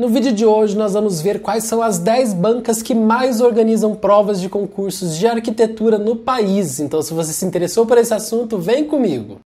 No vídeo de hoje nós vamos ver quais são as 10 bancas que mais organizam provas de concursos de arquitetura no país. Então se você se interessou por esse assunto, vem comigo.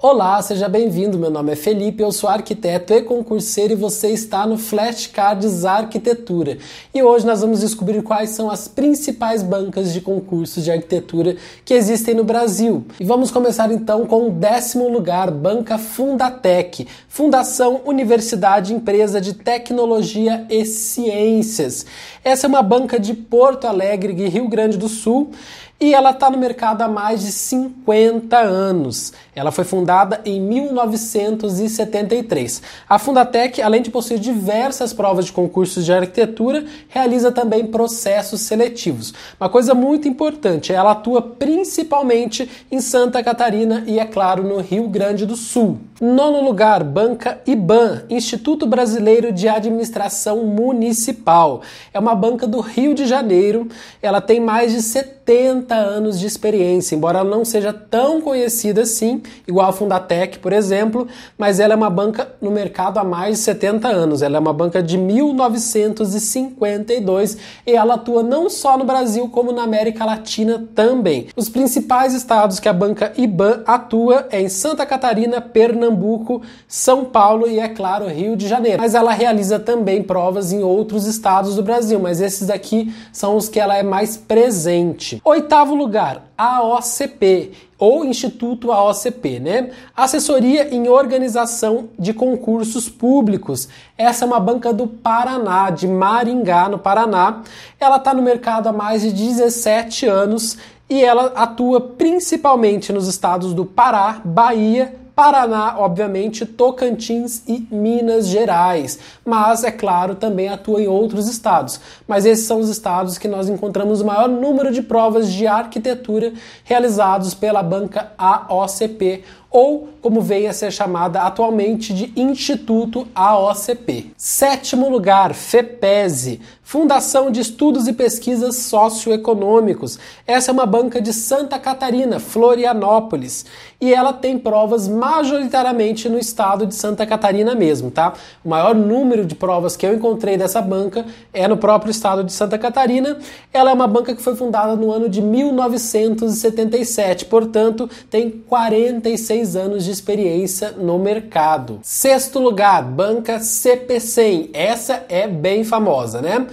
Olá, seja bem-vindo. Meu nome é Felipe, eu sou arquiteto e concurseiro e você está no Flashcards Arquitetura. E hoje nós vamos descobrir quais são as principais bancas de concursos de arquitetura que existem no Brasil. E vamos começar então com o décimo lugar, Banca Fundatec, Fundação Universidade Empresa de Tecnologia e Ciências. Essa é uma banca de Porto Alegre, Rio Grande do Sul, e ela está no mercado há mais de 50 anos. Ela foi fundada em 1973. A Fundatec, além de possuir diversas provas de concursos de arquitetura, realiza também processos seletivos. Uma coisa muito importante, ela atua principalmente em Santa Catarina e, é claro, no Rio Grande do Sul. Nono lugar, Banca IBAN, Instituto Brasileiro de Administração Municipal. É uma banca do Rio de Janeiro, ela tem mais de 70 40 anos de experiência, embora ela não seja tão conhecida assim, igual a Fundatec, por exemplo, mas ela é uma banca no mercado há mais de 70 anos. Ela é uma banca de 1952 e ela atua não só no Brasil, como na América Latina também. Os principais estados que a banca IBAN atua é em Santa Catarina, Pernambuco, São Paulo e, é claro, Rio de Janeiro. Mas ela realiza também provas em outros estados do Brasil, mas esses aqui são os que ela é mais presente. Oitavo Oitavo lugar, AOCP, ou Instituto AOCP, né? Assessoria em Organização de Concursos Públicos. Essa é uma banca do Paraná, de Maringá, no Paraná. Ela está no mercado há mais de 17 anos e ela atua principalmente nos estados do Pará, Bahia, Paraná, obviamente, Tocantins e Minas Gerais. Mas, é claro, também atua em outros estados. Mas esses são os estados que nós encontramos o maior número de provas de arquitetura realizados pela banca AOCP, ou como vem a ser chamada atualmente de Instituto AOCP. Sétimo lugar, FEPESE. Fundação de Estudos e Pesquisas Socioeconômicos. Essa é uma banca de Santa Catarina, Florianópolis, e ela tem provas majoritariamente no estado de Santa Catarina mesmo, tá? O maior número de provas que eu encontrei dessa banca é no próprio estado de Santa Catarina. Ela é uma banca que foi fundada no ano de 1977, portanto, tem 46 anos de experiência no mercado. Sexto lugar, banca CP100. Essa é bem famosa, né?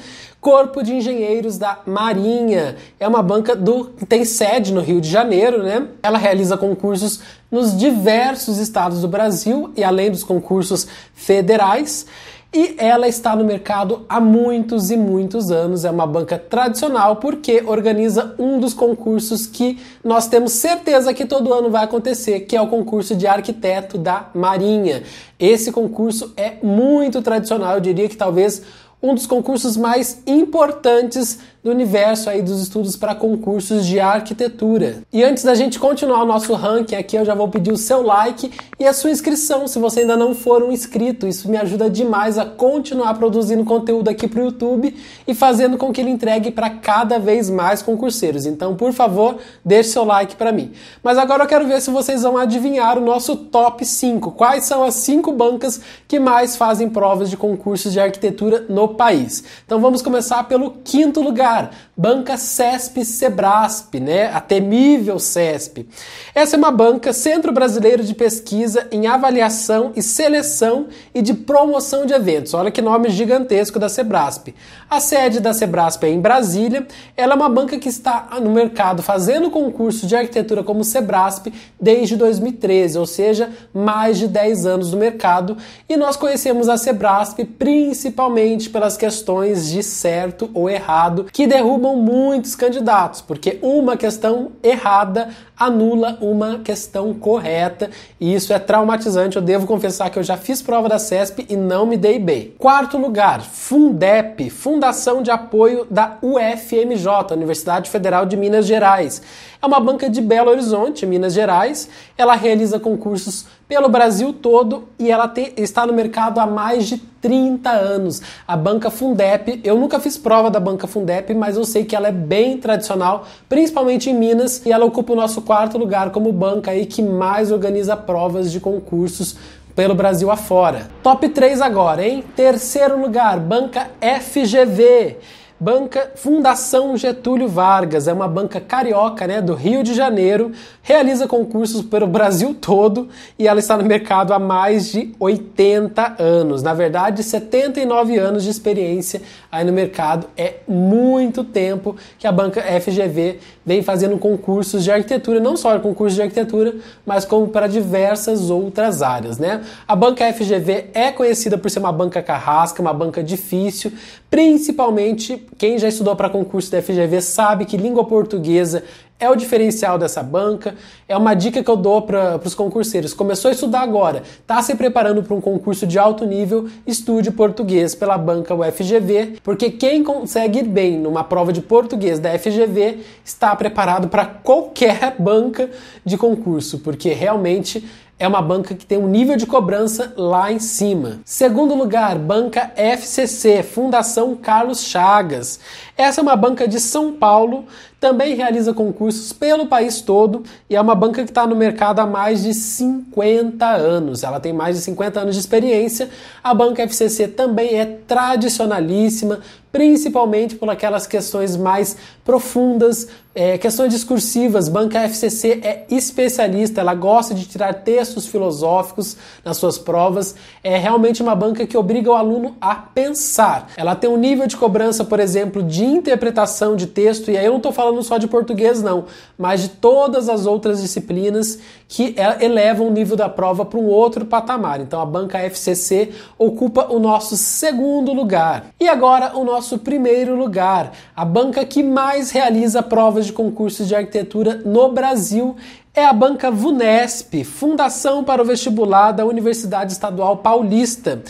Corpo de Engenheiros da Marinha. É uma banca do que tem sede no Rio de Janeiro, né? Ela realiza concursos nos diversos estados do Brasil e além dos concursos federais. E ela está no mercado há muitos e muitos anos. É uma banca tradicional porque organiza um dos concursos que nós temos certeza que todo ano vai acontecer, que é o concurso de arquiteto da Marinha. Esse concurso é muito tradicional, eu diria que talvez um dos concursos mais importantes do universo aí dos estudos para concursos de arquitetura. E antes da gente continuar o nosso ranking aqui, eu já vou pedir o seu like e a sua inscrição, se você ainda não for um inscrito. Isso me ajuda demais a continuar produzindo conteúdo aqui para o YouTube e fazendo com que ele entregue para cada vez mais concurseiros. Então, por favor, deixe seu like para mim. Mas agora eu quero ver se vocês vão adivinhar o nosso top 5. Quais são as 5 bancas que mais fazem provas de concursos de arquitetura no país? Então, vamos começar pelo quinto lugar pagar. Banca CESP Sebrasp, né? A temível CESP. Essa é uma banca Centro Brasileiro de Pesquisa em Avaliação e Seleção e de Promoção de Eventos. Olha que nome gigantesco da Sebrasp. A sede da Sebrasp é em Brasília. Ela é uma banca que está no mercado fazendo concurso de arquitetura como Sebrasp desde 2013, ou seja, mais de 10 anos no mercado. E nós conhecemos a Sebrasp principalmente pelas questões de certo ou errado que que derrubam muitos candidatos, porque uma questão errada anula uma questão correta, e isso é traumatizante. Eu devo confessar que eu já fiz prova da CESP e não me dei bem. Quarto lugar, Fundep, Fundação de Apoio da UFMJ, Universidade Federal de Minas Gerais. É uma banca de Belo Horizonte, Minas Gerais. Ela realiza concursos pelo Brasil todo e ela te, está no mercado há mais de 30 anos. A banca Fundep, eu nunca fiz prova da banca Fundep, mas eu sei que ela é bem tradicional, principalmente em Minas, e ela ocupa o nosso quarto lugar como banca aí que mais organiza provas de concursos pelo Brasil afora. Top 3 agora, hein? Terceiro lugar, banca FGV. Banca Fundação Getúlio Vargas, é uma banca carioca, né, do Rio de Janeiro, realiza concursos pelo Brasil todo e ela está no mercado há mais de 80 anos. Na verdade, 79 anos de experiência aí no mercado. É muito tempo que a banca FGV vem fazendo concursos de arquitetura, não só concursos de arquitetura, mas como para diversas outras áreas, né? A banca FGV é conhecida por ser uma banca carrasca, uma banca difícil, principalmente quem já estudou para concurso da FGV sabe que língua portuguesa é o diferencial dessa banca. É uma dica que eu dou para os concurseiros. Começou a estudar agora, está se preparando para um concurso de alto nível, estude português pela banca UFGV, porque quem consegue ir bem numa prova de português da FGV está preparado para qualquer banca de concurso, porque realmente é uma banca que tem um nível de cobrança lá em cima. Segundo lugar, banca FCC, Fundação Carlos Chagas. Essa é uma banca de São Paulo, também realiza concursos pelo país todo e é uma banca que está no mercado há mais de 50 anos. Ela tem mais de 50 anos de experiência. A banca FCC também é tradicionalíssima, principalmente por aquelas questões mais profundas, é, questões discursivas. Banca FCC é especialista, ela gosta de tirar textos filosóficos nas suas provas. É realmente uma banca que obriga o aluno a pensar. Ela tem um nível de cobrança, por exemplo, de interpretação de texto, e aí eu não estou falando falando só de português, não, mas de todas as outras disciplinas que é, elevam o nível da prova para um outro patamar. Então a banca FCC ocupa o nosso segundo lugar. E agora o nosso primeiro lugar, a banca que mais realiza provas de concursos de arquitetura no Brasil é a banca VUNESP, Fundação para o Vestibular da Universidade Estadual Paulista.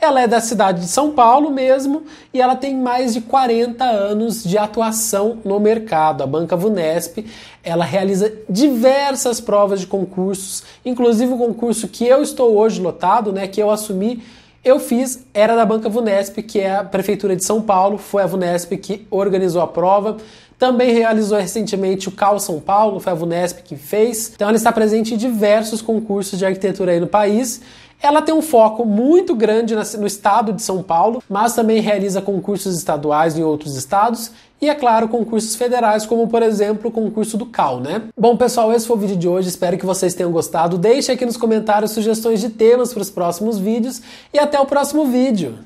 Ela é da cidade de São Paulo mesmo e ela tem mais de 40 anos de atuação no mercado. A Banca Vunesp, ela realiza diversas provas de concursos, inclusive o concurso que eu estou hoje lotado, né, que eu assumi eu fiz, era da Banca Vunesp, que é a Prefeitura de São Paulo, foi a Vunesp que organizou a prova. Também realizou recentemente o Cal São Paulo, foi a Vunesp que fez. Então ela está presente em diversos concursos de arquitetura aí no país ela tem um foco muito grande no estado de São Paulo, mas também realiza concursos estaduais em outros estados e, é claro, concursos federais, como por exemplo o concurso do CAL, né? Bom, pessoal, esse foi o vídeo de hoje, espero que vocês tenham gostado. Deixe aqui nos comentários sugestões de temas para os próximos vídeos e até o próximo vídeo!